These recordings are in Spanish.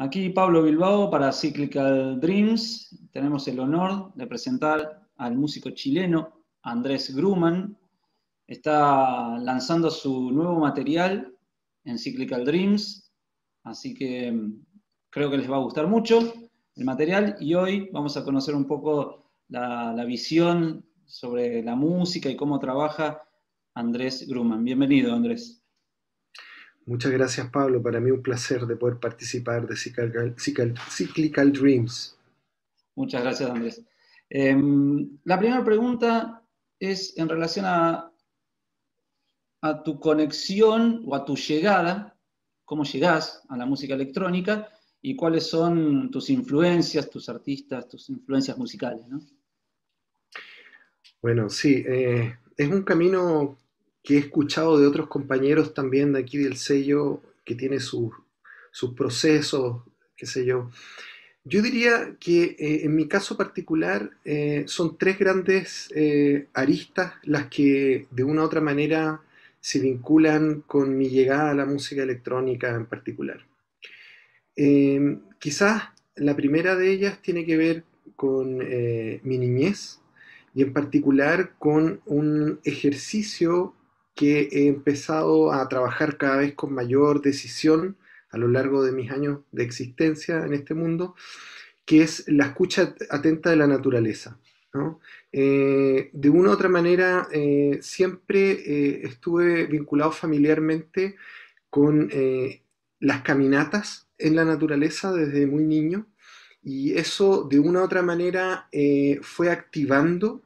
Aquí Pablo Bilbao para Cyclical Dreams. Tenemos el honor de presentar al músico chileno Andrés Grumman, Está lanzando su nuevo material en Cyclical Dreams, así que mm, creo que les va a gustar mucho el material y hoy vamos a conocer un poco la, visión sobre la música y cómo trabaja Andrés Grumman, Bienvenido, Andrés. Muchas gracias Pablo, para mí un placer de poder participar de Cyclical, Dreams. Muchas gracias Andrés. Em, la primera pregunta es en relación a, tu conexión o a tu llegada, cómo llegás a la música electrónica y cuáles son tus influencias, tus artistas, tus influencias musicales. Bueno, sí, eh, es un camino que he escuchado de otros compañeros también de aquí del sello que tiene sus procesos, qué sé yo. Yo diría que eh, en mi caso particular eh, son tres grandes eh, aristas las que de una u otra manera se vinculan con mi llegada a la música electrónica en particular. Em, quizás la primera de ellas tiene que ver con mi niñez y en particular con un ejercicio que he empezado a trabajar cada vez con mayor decisión a lo largo de mis años de existencia en este mundo, que es la escucha atenta de la naturaleza. Eh, de una u otra manera, eh, siempre eh, estuve vinculado familiarmente con las caminatas en la naturaleza desde muy niño y eso de una u otra manera fue activando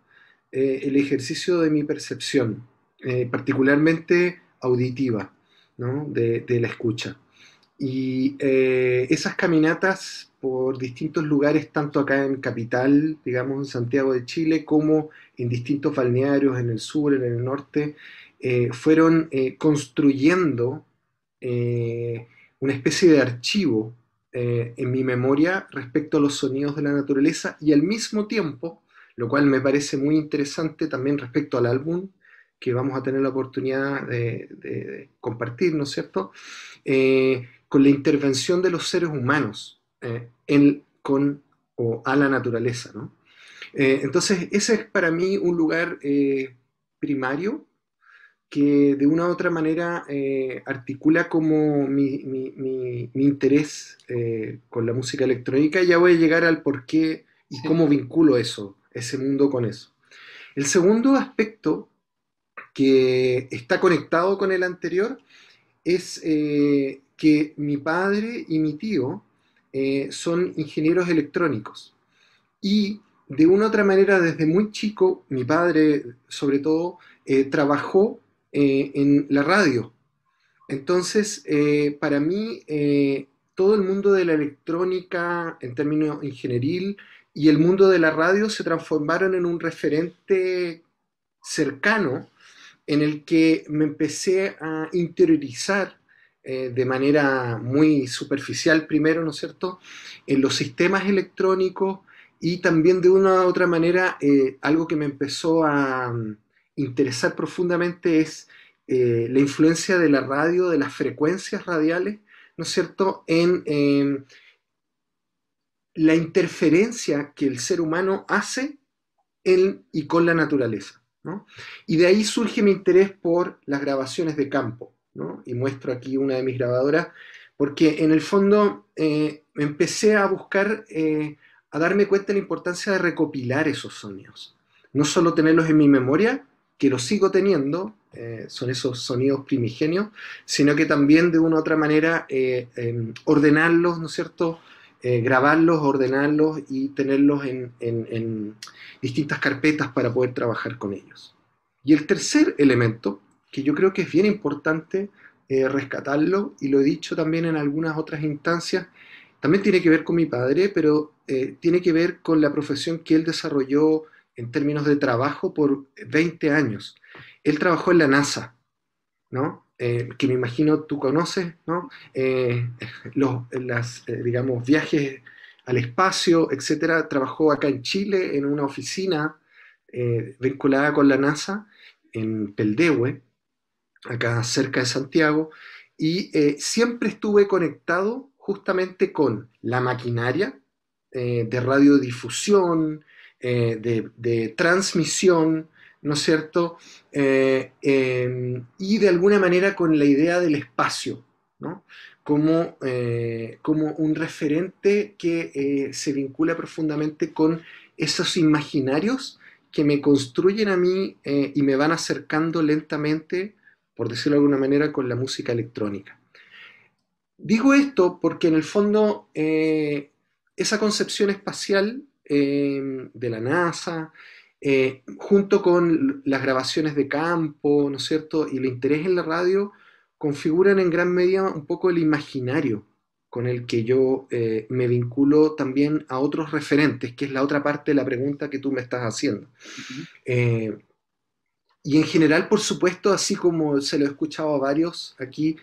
el ejercicio de mi percepción. Eh, particularmente auditiva, ¿no? de, la escucha. Y eh, esas caminatas por distintos lugares, tanto acá en Capital, digamos en Santiago de Chile, como en distintos balnearios en el sur, en el norte, eh, fueron construyendo una especie de archivo en mi memoria respecto a los sonidos de la naturaleza y al mismo tiempo, lo cual me parece muy interesante también respecto al álbum que vamos a tener la oportunidad de, compartir, ¿no es cierto?, eh, con la intervención de los seres humanos eh, en, con o a la naturaleza, ¿no? Eh, entonces, ese es para mí un lugar primario que de una u otra manera articula como mi, interés con la música electrónica. Ya voy a llegar al por qué y cómo vinculo eso, ese mundo con eso. El segundo aspecto que está conectado con el anterior es eh, que mi padre y mi tío eh, son ingenieros electrónicos y de una u otra manera desde muy chico mi padre sobre todo eh, trabajó en la radio. Entonces, para mí, todo el mundo de la electrónica en términos ingenieril y el mundo de la radio se transformaron en un referente cercano en el que me empecé a interiorizar eh, de manera muy superficial primero, ¿no es cierto?, en los sistemas electrónicos y también de una u otra manera eh, algo que me empezó a mm, interesar profundamente es eh, la influencia de la radio, de las frecuencias radiales, ¿no es cierto?, en em, la interferencia que el ser humano hace en y con la naturaleza. Y de ahí surge mi interés por las grabaciones de campo, Y muestro aquí una de mis grabadoras, porque en el fondo eh, empecé a buscar, eh, a darme cuenta de la importancia de recopilar esos sonidos. No solo tenerlos en mi memoria, que los sigo teniendo, eh, son esos sonidos primigenios, sino que también de una u otra manera em, ordenarlos, ¿no es cierto?, eh, grabarlos, ordenarlos y tenerlos en, distintas carpetas para poder trabajar con ellos. Y el tercer elemento, que yo creo que es bien importante eh, rescatarlo, y lo he dicho también en algunas otras instancias, también tiene que ver con mi padre, pero eh, tiene que ver con la profesión que él desarrolló en términos de trabajo por 20 años. Él trabajó en la NASA, ¿no? Eh, que me imagino tú conoces, eh, los eh, digamos, viajes al espacio, etcétera. Trabajó acá en Chile en una oficina vinculada con la NASA en Peldehue, acá cerca de Santiago, y siempre estuve conectado justamente con la maquinaria de radiodifusión, de transmisión, ¿no es cierto? Eh, em, y de alguna manera con la idea del espacio, ¿no? Como, eh, como un referente que eh, se vincula profundamente con esos imaginarios que me construyen a mí y me van acercando lentamente, por decirlo de alguna manera, con la música electrónica. Digo esto porque en el fondo esa concepción espacial em, de la NASA, eh, junto con las grabaciones de campo, ¿no es cierto? Y el interés en la radio configuran en gran medida un poco el imaginario con el que yo eh, me vinculo también a otros referentes, que es la otra parte de la pregunta que tú me estás haciendo. Eh, y en general, por supuesto, así como se lo he escuchado a varios aquí,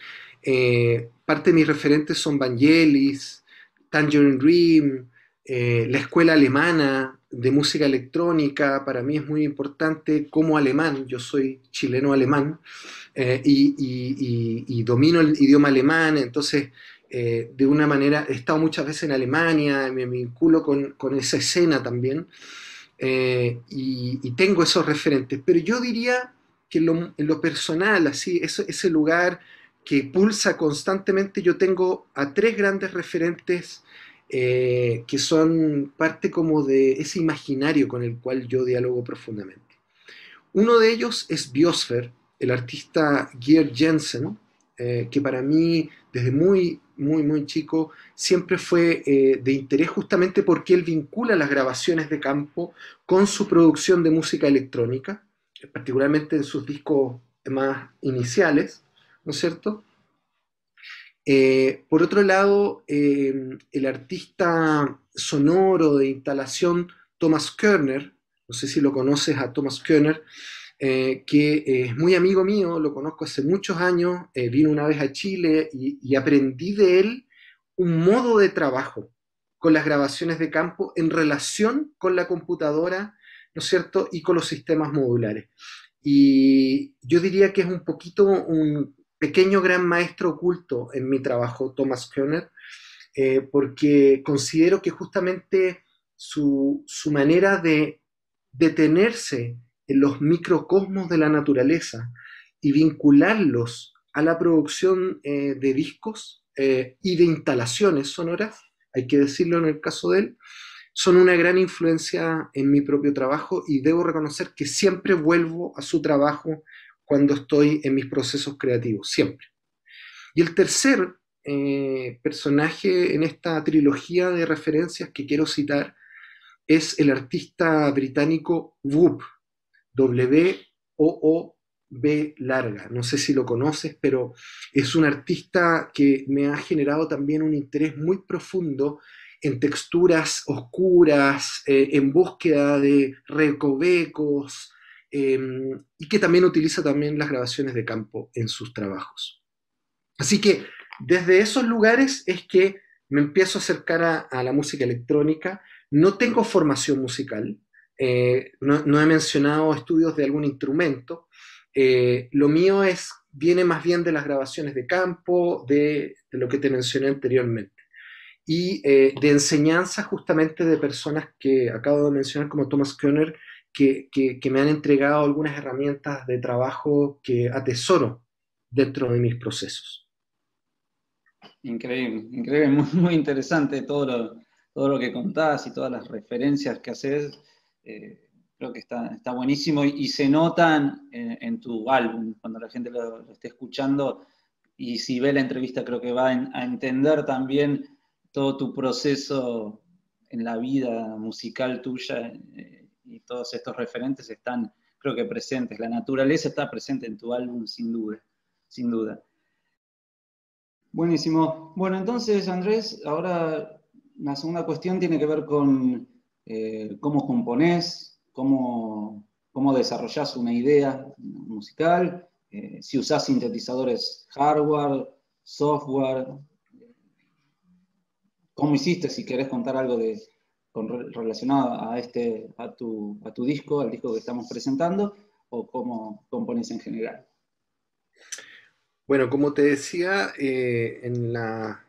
parte de mis referentes son Vangelis, Tangerine Dream, eh, la escuela alemana de música electrónica para mí es muy importante como alemán, yo soy chileno-alemán eh, y, domino el idioma alemán, entonces eh, de una manera he estado muchas veces en Alemania, me vinculo con, esa escena también y, tengo esos referentes, pero yo diría que en lo, personal, así, ese lugar que pulsa constantemente, yo tengo a tres grandes referentes eh, que son parte como de ese imaginario con el cual yo dialogo profundamente. Uno de ellos es Biosfer, el artista Geir Jensen, eh, que para mí desde muy, muy, muy chico siempre fue eh, de interés justamente porque él vincula las grabaciones de campo con su producción de música electrónica, particularmente en sus discos más iniciales, ¿no es cierto? Eh, por otro lado, eh, el artista sonoro de instalación Thomas Körner, no sé si lo conoces a Thomas Körner, eh, que es muy amigo mío, lo conozco hace muchos años, vino una vez a Chile y, y aprendí de él un modo de trabajo con las grabaciones de campo en relación con la computadora, ¿no es cierto?, y con los sistemas modulares. Y yo diría que es un poquito un, pequeño gran maestro oculto en mi trabajo, Thomas Körner, eh, porque considero que justamente su, manera de detenerse en los microcosmos de la naturaleza y vincularlos a la producción eh, de discos eh, y de instalaciones sonoras, hay que decirlo en el caso de él, son una gran influencia en mi propio trabajo y debo reconocer que siempre vuelvo a su trabajo cuando estoy en mis procesos creativos, siempre. Y el tercer eh, personaje en esta trilogía de referencias que quiero citar es el artista británico Whoop, W-O-O-B larga. No sé si lo conoces, pero es un artista que me ha generado también un interés muy profundo en texturas oscuras, eh, en búsqueda de recovecos, Em, y que también utiliza también las grabaciones de campo en sus trabajos. Así que desde esos lugares es que me empiezo a acercar a, la música electrónica. No tengo formación musical, eh, no, he mencionado estudios de algún instrumento. Eh, lo mío es, viene más bien de las grabaciones de campo, de, lo que te mencioné anteriormente y eh, de enseñanza justamente de personas que acabo de mencionar como Thomas Koenig que, me han entregado algunas herramientas de trabajo que atesoro dentro de mis procesos. Increíble, increíble, muy, interesante todo lo, todo lo que contás y todas las referencias que haces. Eh, creo que está, está buenísimo y, se notan en, tu álbum, cuando la gente lo, esté escuchando y si ve la entrevista creo que va a entender también todo tu proceso en la vida musical tuya, eh, y todos estos referentes están, creo que, presentes. La naturaleza está presente en tu álbum, sin duda. Sin duda. Buenísimo. Bueno, entonces, Andrés, ahora la segunda cuestión tiene que ver con eh, cómo componés, cómo, cómo desarrollás una idea musical, eh, si usás sintetizadores hardware, software, cómo hiciste, si querés contar algo de, relacionada relacionado a, este, a, tu, a tu disco, al disco que estamos presentando, o cómo compones en general? Bueno, como te decía eh, en la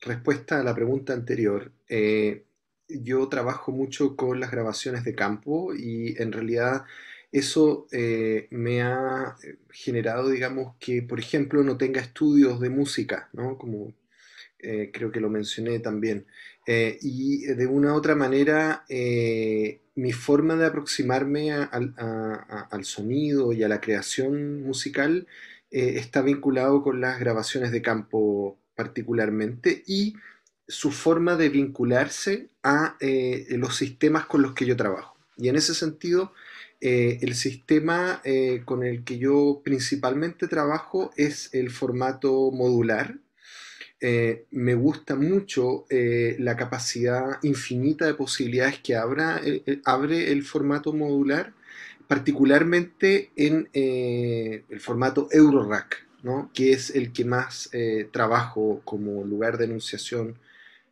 respuesta a la pregunta anterior, eh, yo trabajo mucho con las grabaciones de campo y en realidad eso eh, me ha generado, digamos, que por ejemplo no tenga estudios de música, ¿no? Como creo que lo mencioné también. Eh, y de una u otra manera, eh, mi forma de aproximarme al sonido y a la creación musical eh, está vinculado con las grabaciones de campo particularmente y su forma de vincularse a los sistemas con los que yo trabajo. Y en ese sentido, el sistema con el que yo principalmente trabajo es el formato modular, eh, me gusta mucho eh, la capacidad infinita de posibilidades que eh, abre el formato modular, particularmente en el formato Eurorack, que es el que más trabajo como lugar de enunciación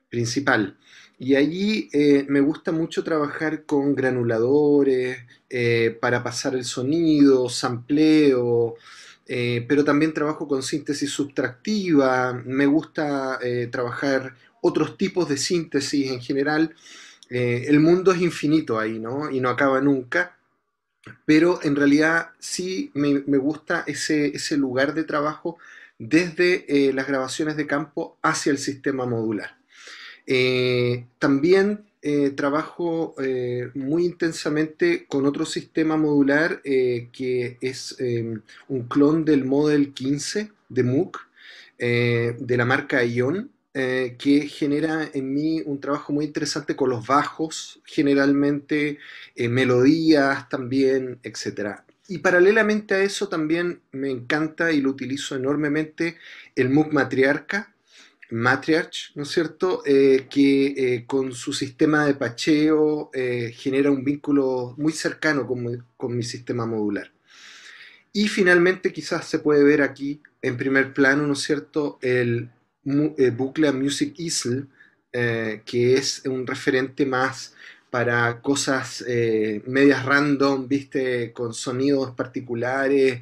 principal. Y allí me gusta mucho trabajar con granuladores para pasar el sonido, sampleo, eh, pero también trabajo con síntesis subtractiva, me gusta eh, trabajar otros tipos de síntesis en general. Eh, el mundo es infinito ahí, ¿no? Y no acaba nunca, pero en realidad sí me, gusta ese, ese, lugar de trabajo desde las grabaciones de campo hacia el sistema modular. también eh, trabajo eh, muy intensamente con otro sistema modular eh, que es un clon del Model 15 de MOOC de la marca Ion. que genera en mí un trabajo muy interesante con los bajos, generalmente melodías también, etc. Y paralelamente a eso también me encanta y lo utilizo enormemente el MOOC Matriarca, matriarch, ¿no es cierto?, eh, que eh, con su sistema de pacheo eh, genera un vínculo muy cercano con mi, sistema modular. Y finalmente quizás se puede ver aquí en primer plano, ¿no es cierto?, el, bucle bucle Music easel, que es un referente más para cosas medias random, viste, con sonidos particulares,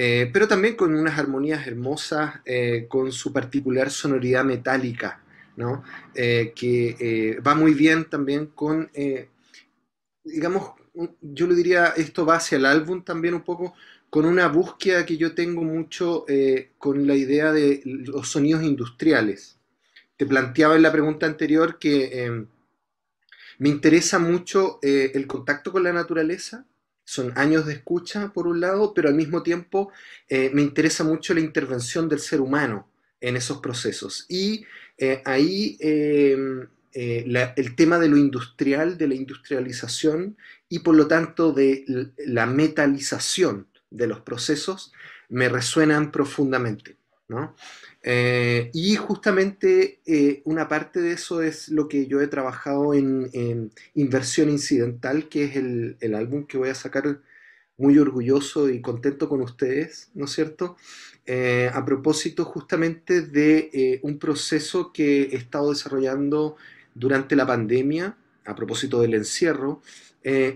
eh, pero también con unas armonías hermosas, eh, con su particular sonoridad metálica, ¿no? Eh, que va muy bien también con, digamos, yo lo diría, esto va hacia el álbum también un poco, con una búsqueda que yo tengo mucho con la idea de los sonidos industriales. Te planteaba en la pregunta anterior que me interesa mucho el contacto con la naturaleza, son años de escucha, por un lado, pero al mismo tiempo eh, me interesa mucho la intervención del ser humano en esos procesos. Y eh, ahí em, eh, el tema de lo industrial, de la industrialización y por lo tanto de la metalización de los procesos me resuenan profundamente. ¿no? Eh, y justamente eh, una parte de eso es lo que yo he trabajado en, Inversión Incidental, que es el, álbum que voy a sacar muy orgulloso y contento con ustedes, ¿no es cierto? Eh, a propósito justamente de un proceso que he estado desarrollando durante la pandemia, a propósito del encierro,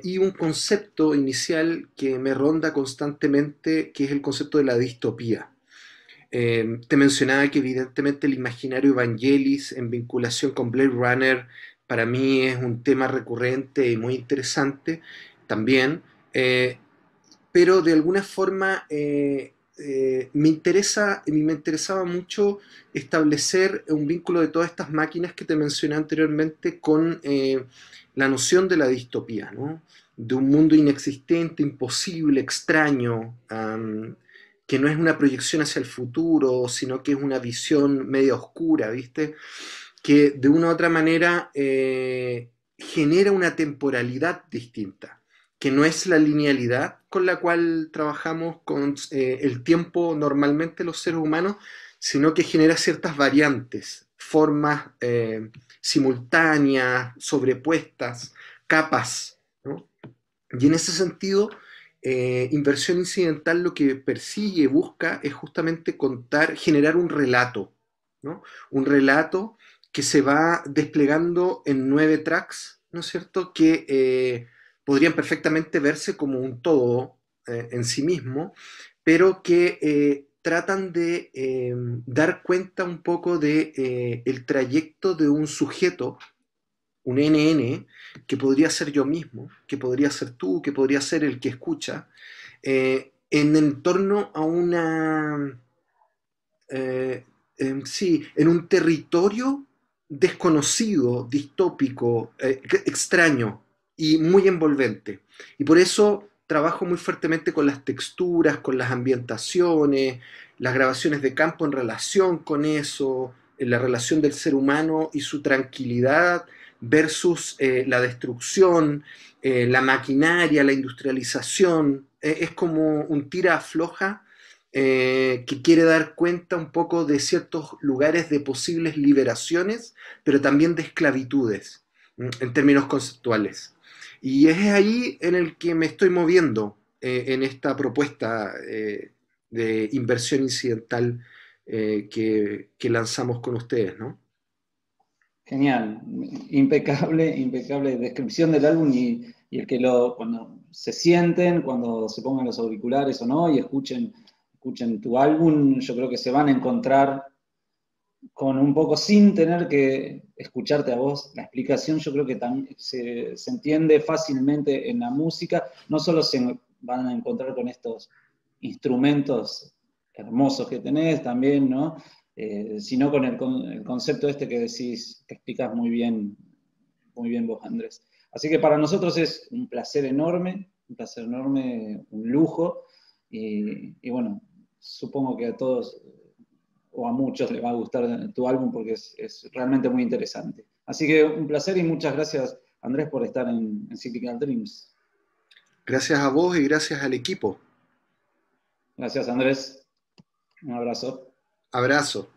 y un concepto inicial que me ronda constantemente, que es el concepto de la distopía. Eh, te mencionaba que evidentemente el imaginario Evangelis en vinculación con Blade Runner para mí es un tema recurrente y muy interesante también, eh, pero de alguna forma eh, me, interesa, me interesaba mucho establecer un vínculo de todas estas máquinas que te mencioné anteriormente con la noción de la distopía, ¿no? de un mundo inexistente, imposible, extraño, que no es una proyección hacia el futuro, sino que es una visión media oscura, ¿viste? Que de una u otra manera eh, genera una temporalidad distinta, que no es la linealidad con la cual trabajamos con eh, el tiempo normalmente los seres humanos, sino que genera ciertas variantes, formas eh, simultáneas, sobrepuestas, capas. ¿no? Y en ese sentido, eh, inversión incidental lo que persigue, busca, es justamente contar, generar un relato, ¿no? Un relato que se va desplegando en nueve tracks, ¿no es cierto? Que eh, podrían perfectamente verse como un todo eh, en sí mismo, pero que tratan de dar cuenta un poco de el trayecto de un sujeto un NN que podría ser yo mismo, que podría ser tú, que podría ser el que escucha, eh, en, torno a una... Eh, em, sí, en un territorio desconocido, distópico, eh, extraño y muy envolvente. Y por eso trabajo muy fuertemente con las texturas, con las ambientaciones, las grabaciones de campo en relación con eso, en la relación del ser humano y su tranquilidad versus eh, la destrucción, eh, la maquinaria, la industrialización. Eh, es como un tira afloja que quiere dar cuenta un poco de ciertos lugares de posibles liberaciones, pero también de esclavitudes mm, en términos conceptuales. Y es ahí en el que me estoy moviendo en esta propuesta de inversión incidental que, que lanzamos con ustedes, ¿no? Genial, impecable, impecable descripción del álbum y, el que lo, cuando se sienten, cuando se pongan los auriculares o no y escuchen, escuchen tu álbum, yo creo que se van a encontrar con un poco sin tener que escucharte a vos. La explicación yo creo que se, se entiende fácilmente en la música, no solo se van a encontrar con estos instrumentos hermosos que tenés también, ¿no? Eh, sino con el, concepto este que decís, que explicas muy bien, muy bien vos, Andrés. Así que para nosotros es un placer enorme, un placer enorme, un lujo, y, bueno, supongo que a todos o a muchos les va a gustar tu álbum porque es, realmente muy interesante. Así que un placer y muchas gracias, Andrés, por estar en, en Cyclical Dreams. Gracias a vos y gracias al equipo. Gracias, Andrés. Un abrazo. Abrazo.